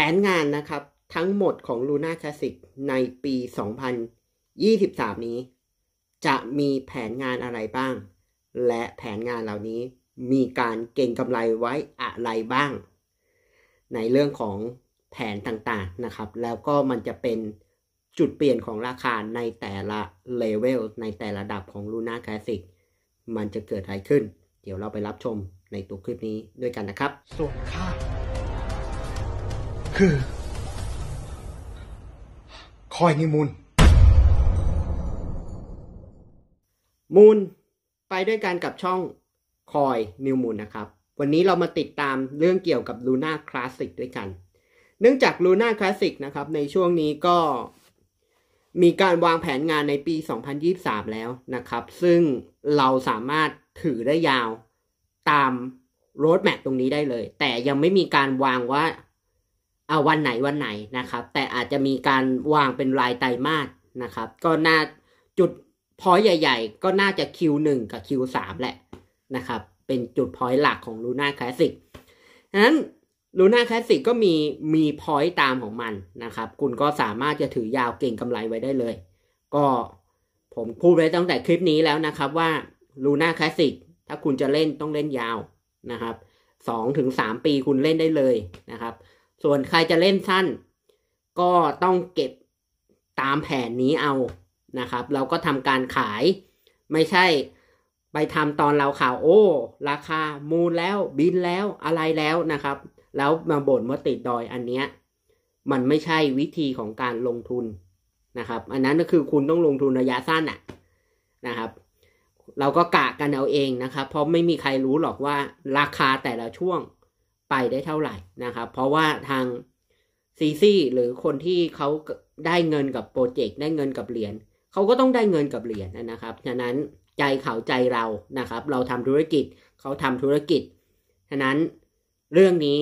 แผนงานนะครับทั้งหมดของ Luna Classic ในปี 2023 นี้จะมีแผนงานอะไรบ้าง และแผนงานเหล่านี้มีการเก่งกำไรไว้อะไรบ้าง ในเรื่องของแผนต่างๆนะครับ แล้วก็มันจะเป็นจุดเปลี่ยนของราคาในแต่ละเลเวลในแต่ละดับของ Luna Classic มันจะเกิดอะไรขึ้น เดี๋ยวเราไปรับชมในตัวคลิปนี้ด้วยกันนะครับส่วนค่าคือคอยนี่มูล มูลไปด้วยกันกับช่องคอยนิวมูลนะครับ วันนี้เรามาติดตามเรื่องเกี่ยวกับลูน่าคลาสสิกด้วยกัน เนื่องจากลูน่าคลาสสิกนะครับ ในช่วงนี้ก็ มีการวางแผนงานในปี 2023 แล้วนะครับ ซึ่งเราสามารถถือได้ยาวตามโรดแมปตรงนี้ได้เลย แต่ยังไม่มีการวางว่าเอาวันไหนวันไหนนะครับ แต่อาจจะมีการวางเป็นรายไตรมาสนะครับ ก็น่าจุดพอยใหญ่ๆ ก็น่าจะ Q1 กับ Q3 แหละนะครับเป็นจุดพอยหลักของ Luna Classic ดังนั้น Luna Classic ก็มีมีพอยตามของมันนะครับคุณก็สามารถจะถือยาวเก่งกำไรไว้ได้เลย ก็ผมพูดไว้ตั้งแต่คลิปนี้แล้วนะครับ ว่า Luna Classic ถ้าคุณจะเล่นต้องเล่นยาวนะครับ2ถึง3ปีคุณเล่นได้เลยนะครับส่วนใครจะเล่นสั้น ก็ต้องเก็บตามแผนนี้เอานะครับ เราก็ทำการขาย ไม่ใช่ไปทำตอนเราข่าวโอ้ ราคามูลแล้ว บินแล้วอะไรแล้วนะครับ แล้วมาบ่นว่าติดดอยอันเนี้ยมันไม่ใช่วิธีของการลงทุนนะครับ อันนั้นก็คือคุณต้องลงทุนระยะสั้นอะนะครับ เราก็กะกันเอาเองนะครับ เพราะไม่มีใครรู้หรอกว่าราคาแต่ละช่วงไปได้เท่าไหร่นะครับเพราะว่าทางซีซีหรือคนที่เขาได้เงินกับโปรเจกต์ได้เงินกับเหรียญเขาก็ต้องได้เงินกับเหรียญนะครับ ฉะนั้นใจเขาใจเรานะครับ เราทำธุรกิจเขาทำธุรกิจ ฉะนั้นเรื่องนี้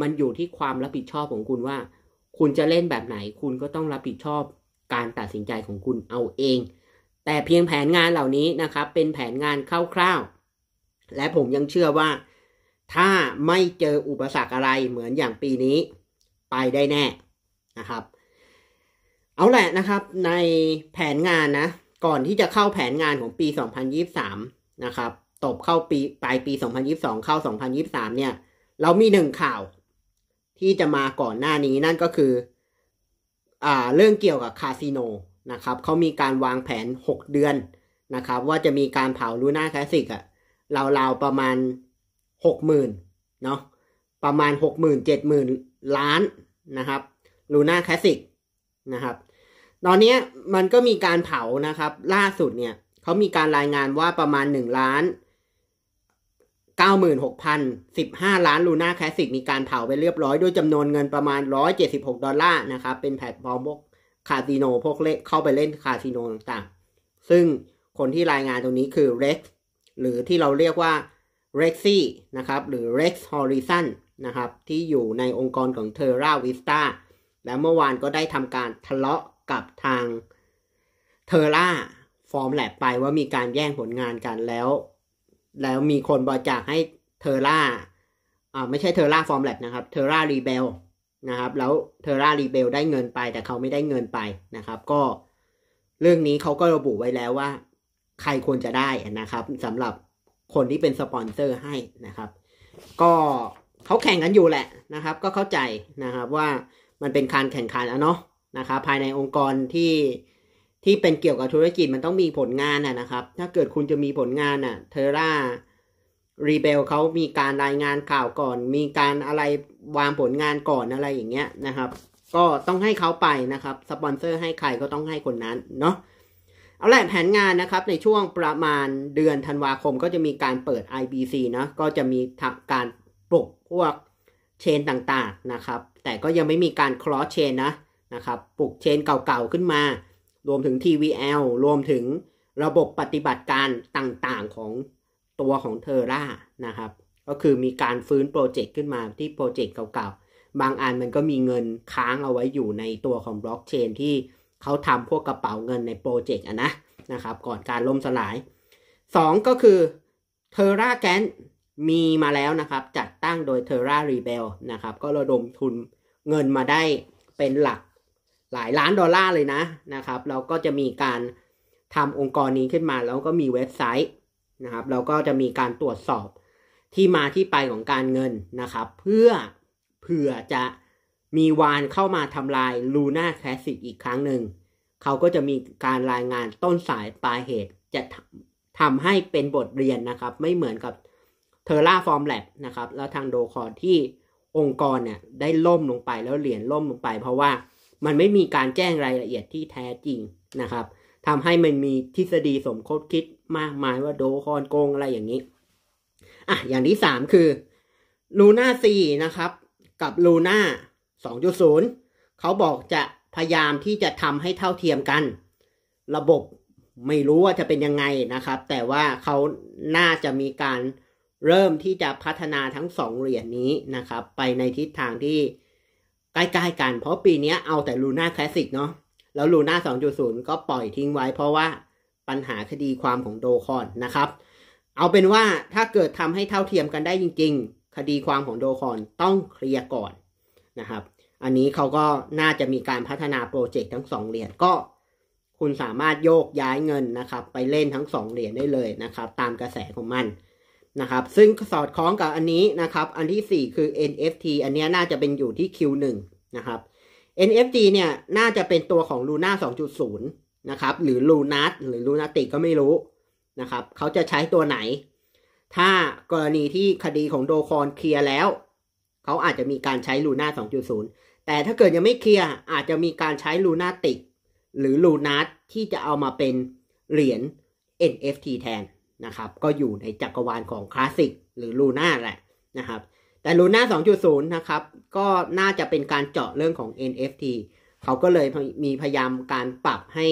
มันอยู่ที่ความรับผิดชอบของคุณว่า คุณจะเล่นแบบไหน คุณก็ต้องรับผิดชอบการตัดสินใจของคุณเอาเอง แต่เพียงแผนงานเหล่านี้นะครับ เป็นแผนงานคร่าวๆ และผมยังเชื่อว่าถ้าไม่เจออุปสรรคอะไรเหมือนอย่างปีนี้ไปได้แน่นะครับ เอาแหละนะครับ ในแผนงานนะ ก่อนที่จะเข้าแผนงานของปี 2023นะครับ ตบเข้าปีปลายปี 2022 เข้า 2023 เนี่ย เรามีหนึ่งข่าวที่จะมาก่อนหน้านี้นั่นก็คือ อ่าเรื่องเกี่ยวกับคาสิโนนะครับเขามีการวางแผน 6 เดือนนะครับ ว่าจะมีการเผาลูน่าคลาสสิกอะราวๆประมาณหกหมื่นเนาะประมาณหกหมื่นเจ็ดหมื่นล้านนะครับลูน่าคลาสสิกนะครับ ตอนนี้มันก็มีการเผานะครับ ล่าสุดเนี่ยเขามีการรายงานว่าประมาณหนึ่งล้านเก้าหมื่นหกพันสิบห้าล้านลูน่าคลาสสิกมีการเผาไปเรียบร้อยด้วยจำนวนเงินประมาณร้อยเจ็ดสิบหกดอลลาร์นะครับ เป็นแพลตฟอร์มพวกคาสิโน พวกเล่เข้าไปเล่นคาสิโนต่างๆ ซึ่งคนที่รายงานตรงนี้คือเร็กหรือที่เราเรียกว่า Rexy นะครับหรือ Rex Horizon นะครับ ที่อยู่ในองค์กรของ Terra Vista และเมื่อวานก็ได้ทำการทะเลาะกับทาง Terra Form Lab ไปว่ามีการแย่งผลงานกันแล้ว แล้วมีคนบริจาคให้ Terra อ่าไม่ใช่ Terra Form Lab นะครับ Terra Rebel นะครับแล้ว Terra Rebel ได้เงินไปแต่เขาไม่ได้เงินไปนะครับ ก็เรื่องนี้เขาก็ระบุไว้แล้วว่า ใครควรจะได้นะครับสำหรับคนที่เป็นสปอนเซอร์ให้นะครับ ก็เขาแข่งกันอยู่แหละนะครับ ก็เข้าใจนะครับ ว่ามันเป็นการแข่งขันอะเนาะนะครับภายในองค์กรที่ที่เป็นเกี่ยวกับธุรกิจมันต้องมีผลงานนะครับ ถ้าเกิดคุณจะมีผลงานอ่ะเทอร่ารีเบลเขามีการรายงานข่าวก่อน มีการอะไรวางผลงานก่อนอะไรอย่างเงี้ยนะครับก็ต้องให้เขาไปนะครับสปอนเซอร์ให้ใครก็ต้องให้คนนั้นเนาะเอาแหละแผนงานนะครับ ในช่วงประมาณเดือนธันวาคมก็จะมีการเปิด IBC นะก็จะมีการปลุกพวกเชนต่างๆนะครับ แต่ก็ยังไม่มีการคลอสเชนนะนะครับ ปลุกเชนเก่าๆ ขึ้นมารวมถึง TVL รวมถึงระบบปฏิบัติการต่างๆของตัวของเทอร่านะครับก็คือมีการฟื้นโปรเจกต์ขึ้นมาที่โปรเจกต์เก่าๆ บางอันมันก็มีเงินค้างเอาไว้อยู่ในตัวของบล็อกเชนที่เขาทำพวกกระเป๋าเงินในโปรเจกต์นะนะครับ ก่อนการล่มสลาย 2 ก็คือเทอร่าแกนมีมาแล้วนะครับ จัดตั้งโดยเทอร่ารีเบลนะครับก็ระดมทุนเงินมาได้เป็นหลักหลายล้านดอลลาร์เลยนะนะครับ เราก็จะมีการทำองค์กรนี้ขึ้นมาแล้วก็มีเว็บไซต์นะครับ เราก็จะมีการตรวจสอบที่มาที่ไปของการเงินนะครับ เพื่อเผื่อจะมีวานเข้ามาทำลายลูน่าแคลสิกอีกครั้งหนึ่ง เขาก็จะมีการรายงานต้นสายปลายเหตุจะทำให้เป็นบทเรียนนะครับ ไม่เหมือนกับเทอร่าฟอร์มแลบนะครับ แล้วทางโดคอร์ที่องค์กรเนี่ย ได้ล่มลงไปแล้วเหรียญล่มลงไป เพราะว่ามันไม่มีการแจ้งรายละเอียดที่แท้จริงนะครับทำให้มันมีทฤษฎีสมคบคิดมากมายว่าโดคอนโกงอะไรอย่างนี้ อ่ะ อย่างที่สามคือ ลูน่าซีนะครับ กับลูน่า2.0 เขาบอกจะพยายามที่จะทำให้เท่าเทียมกัน ระบบไม่รู้ว่าจะเป็นยังไงนะครับ แต่ว่าเขาน่าจะมีการเริ่มที่จะพัฒนาทั้งสองเหรียญนนี้นะครับ ไปในทิศทางที่ใกล้ๆกัน เพราะปีนี้เอาแต่ลูน่าคลาสสิกเนาะแล้วลูน่า2.0 ก็ปล่อยทิ้งไว้เพราะว่าปัญหาคดีความของโดคอนนะครับ เอาเป็นว่าถ้าเกิดทำให้เท่าเทียมกันได้จริง ๆ คดีความของโดคอนต้องเคลียร์ก่อนนะครับอันนี้เขาก็น่าจะมีการพัฒนาโปรเจกต์ทั้งสองเหรียญก็ คุณสามารถโยกย้ายเงินนะครับ ไปเล่นทั้งสองเหรียญได้เลยนะครับ ตามกระแสของมันนะครับ ซึ่งสอดคล้องกับอันนี้นะครับ อันที่ 4 คือ NFT อันนี้น่าจะเป็นอยู่ที่ Q1 นะครับ NFT เนี่ยน่าจะเป็นตัวของ Luna 2.0นะครับหรือ Lunat หรือ l u n a ติก็ไม่รู้นะครับเขาจะใช้ตัวไหน ถ้ากรณีที่คดีของโดคอนเคลียร์แล้วเขาอาจจะมีการใช้ลูน่า 2.0 แต่ถ้าเกิดยังไม่เคลียร์ อาจจะมีการใช้ลูน่าติก หรือลูนัสที่จะเอามาเป็นเหรียญ NFT แทนนะครับ ก็อยู่ในจักรวาลของคลาสสิก หรือลูน่าแหละนะครับแต่ลูน่า 2.0 นะครับก็น่าจะเป็นการเจาะเรื่องของ NFT เขาก็เลยมีพยายามการปรับให้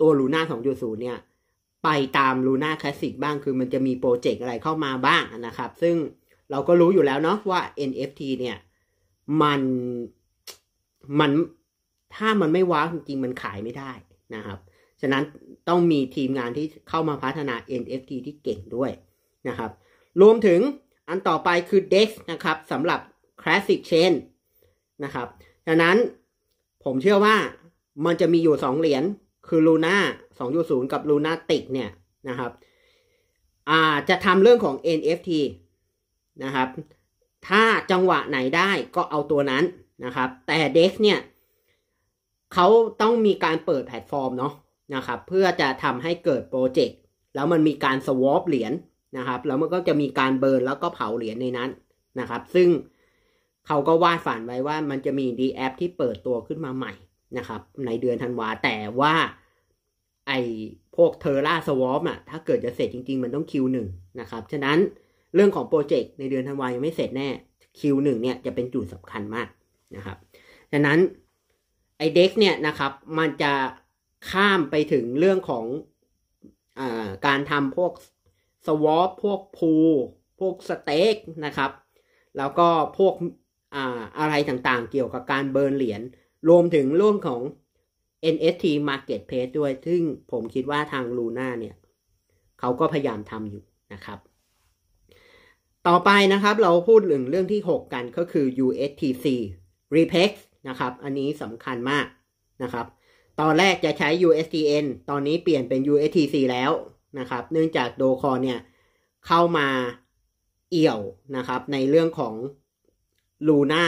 ตัวลูน่า 2.0 เนี่ยไปตามลูน่าคลาสสิกบ้างคือมันจะมีโปรเจกต์อะไรเข้ามาบ้างนะครับ ซึ่งเราก็รู้อยู่แล้วเนาะว่า NFT เนี่ยมันมันถ้ามันไม่ว้าจริงมันขายไม่ได้นะครับ ฉะนั้นต้องมีทีมงานที่เข้ามาพัฒนา NFT ที่เก่งด้วยนะครับรวมถึงอันต่อไปคือ DEX นะครับสำหรับ Classic Chain นะครับฉะนั้นผมเชื่อว่ามันจะมีอยู่ 2 เหรียญคือ Luna 2.0 กับ Luna Tic เนี่ยนะครับอาจจะทำเรื่องของ NFT นะครับ ถ้าจังหวะไหนได้ก็เอาตัวนั้นนะครับ แต่เด็กเนี่ยเขาต้องมีการเปิดแพลตฟอร์มเนาะนะครับ เพื่อจะทำให้เกิดโปรเจกต์ แล้วมันมีการสวอปเหรียญนะครับ แล้วมันก็จะมีการเบิร์นแล้วก็เผาเหรียญในนั้นนะครับ ซึ่งเขาก็วาดฝันไว้ว่ามันจะมีดีแอปที่เปิดตัวขึ้นมาใหม่นะครับในเดือนธันวา แต่ว่าไอ้พวกเทอร่าสวอปอะถ้าเกิดจะเสร็จจริง ๆ มันต้องคิวหนึ่งนะครับ ฉะนั้นเรื่องของโปรเจกต์ในเดือนธันวายังไม่เสร็จแน่ Q1 เนี่ยจะเป็นจุดสำคัญมากนะครับดังนั้น ไอเด็กเนี่ยนะครับ มันจะข้ามไปถึงเรื่องของอการทำพวกสวอปพวกพูพวกสเต็กนะครับ แล้วก็พวกอะอะไรต่างๆเกี่ยวกับการเบิร์นเหรียญรวมถึงเรื่องของ NFT Marketplace ด้วย ซึ่งผมคิดว่าทางลูน่าเนี่ยเขาก็พยายามทำอยู่นะครับต่อไปนะครับเราพูดถึงเรื่องที่ 6 กันก็คือ USTC Repex นะครับ อันนี้สำคัญมากนะครับตอนแรกจะใช้ USDN ตอนนี้เปลี่ยนเป็น USTC แล้วนะครับ เนื่องจากโดคอเนี่ยเข้ามาเอี่ยวนะครับในเรื่องของ Luna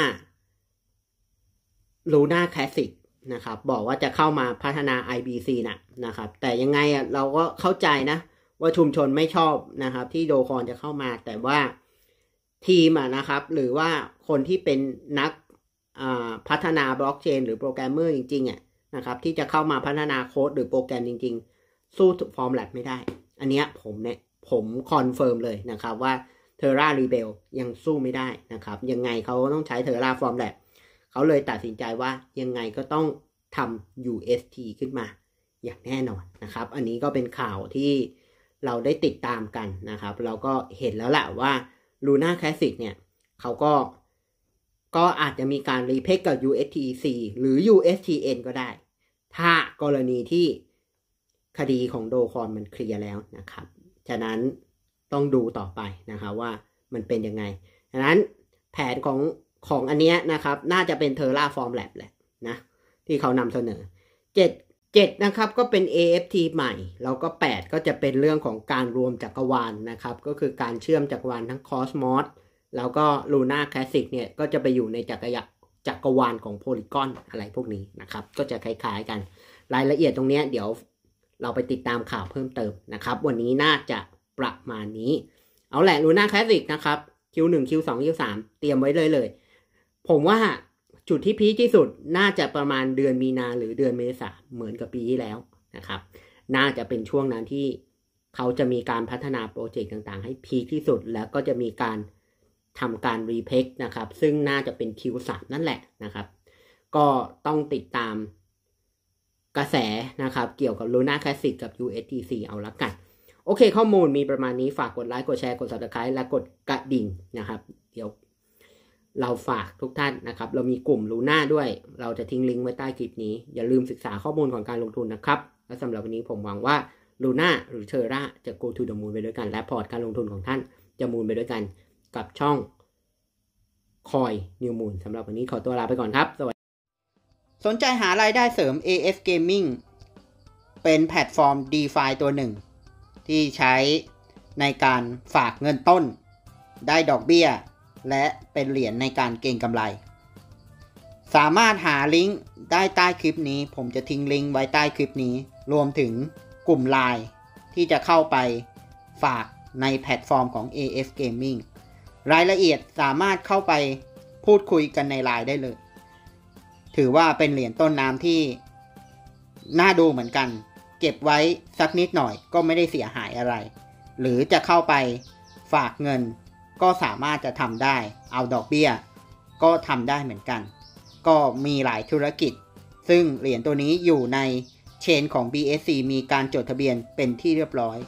Luna Classic นะครับบอกว่าจะเข้ามาพัฒนา IBC นะนะครับ แต่ยังไงเราก็เข้าใจนะว่าชุมชนไม่ชอบนะครับ ที่โดคอนจะเข้ามาแต่ว่าทีมนะครับ หรือว่าคนที่เป็นนักพัฒนาบล็อกเชนหรือโปรแกรมเมอร์จริงๆอ่ะนะครับที่จะเข้ามาพัฒนาโค้ดหรือโปรแกรมจริงๆ สู้ฟอร์มแลบไม่ได้ อันนี้ผมเนี่ย ผมคอนเฟิร์มเลยนะครับว่าเทอร่ารีเบลยังสู้ไม่ได้นะครับ ยังไงเขาต้องใช้เทอร่าฟอร์มแลบเขาเลยตัดสินใจว่ายังไงก็ต้องทำ UST ขึ้นมา อย่างแน่นอนนะครับ อันนี้ก็เป็นข่าวที่เราได้ติดตามกันนะครับ เราก็เห็นแล้วแหละว่าลูน่าคลาสสิกเนี่ยเขาก็ก็อาจจะมีการรีเพกกับ USTC หรือ USTN ก็ได้ ถ้ากรณีที่คดีของโดคอนมันเคลียร์แล้วนะครับฉะนั้นต้องดูต่อไปนะครับว่ามันเป็นยังไงฉะนั้นแผนของของอันเนี้ยนะครับ น่าจะเป็นเทอร่าฟอร์มแลบแหละนะ ที่เขานำเสนอ7 7นะครับก็เป็น AFT ใหม่ แล้วก็ 8 ก็จะเป็นเรื่องของการรวมจักรวาลนนะครับ ก็คือการเชื่อมจักรวาลทั้ง Cosmos แล้วก็ Luna Classic เนี่ย ก็จะไปอยู่ในจักรยจักรวาลของโพลิกอนอะไรพวกนี้นะครับ ก็จะคล้ายๆกัน รายละเอียดตรงนี้เดี๋ยวเราไปติดตามข่าวเพิ่มเติมนะครับ วันนี้น่าจะประมาณนี้เอาแหละ Luna Classic นะครับ Q1 Q2 Q3 เตรียมไว้เลยเลย ผมว่าจุดที่พีคที่สุดน่าจะประมาณเดือนมีนาหรือเดือนเมษาเหมือนกับปีที่แล้วนะครับน่าจะเป็นช่วงนั้นที่เขาจะมีการพัฒนาโปรเจกต์ต่างๆ ให้พีคที่สุดแล้วก็จะมีการทำการรีเพกนะครับ ซึ่งน่าจะเป็นคิวสามนั่นแหละนะครับ ก็ต้องติดตามกระแสนะครับ เกี่ยวกับ Luna Classic กับ USDC เอาละกันโอเคข้อมูลมีประมาณนี้ฝากกดไลค์กดแชร์กด Subscribe และกดกระดิ่งนะครับเดี๋ยวเราฝากทุกท่านนะครับ เรามีกลุ่มลูน่าด้วย เราจะทิ้งลิงก์ไว้ใต้คลิปนี้ อย่าลืมศึกษาข้อมูลของการลงทุนนะครับ และสำหรับวันนี้ผมหวังว่าลูน่าหรือเชอร่า จะ go to the moon ไปด้วยกัน และพอร์ตการลงทุนของท่าน จะมูลไปด้วยกันกับช่องคอยนิวมูลสำหรับวันนี้ขอตัวลาไปก่อนครับ สวัสดี สนใจหารายได้เสริม AF Gaming เป็นแพลตฟอร์ม DeFi ตัวหนึ่งที่ใช้ในการฝากเงินต้น ได้ดอกเบี้ยและเป็นเหรียญในการเก็งกำไร สามารถหาลิงก์ได้ใต้คลิปนี้ ผมจะทิ้งลิงก์ไว้ใต้คลิปนี้ รวมถึงกลุ่มไลน์ที่จะเข้าไปฝากในแพลตฟอร์มของ AF Gaming รายละเอียดสามารถเข้าไปพูดคุยกันในไลน์ได้เลย ถือว่าเป็นเหรียญต้นน้ำที่น่าดูเหมือนกัน เก็บไว้สักนิดหน่อยก็ไม่ได้เสียหายอะไร หรือจะเข้าไปฝากเงินก็สามารถจะทำได้ เอาดอกเบี้ยก็ทำได้เหมือนกัน ก็มีหลายธุรกิจ ซึ่งเหรียญตัวนี้อยู่ในเชนของ BSC มีการจดทะเบียนเป็นที่เรียบร้อย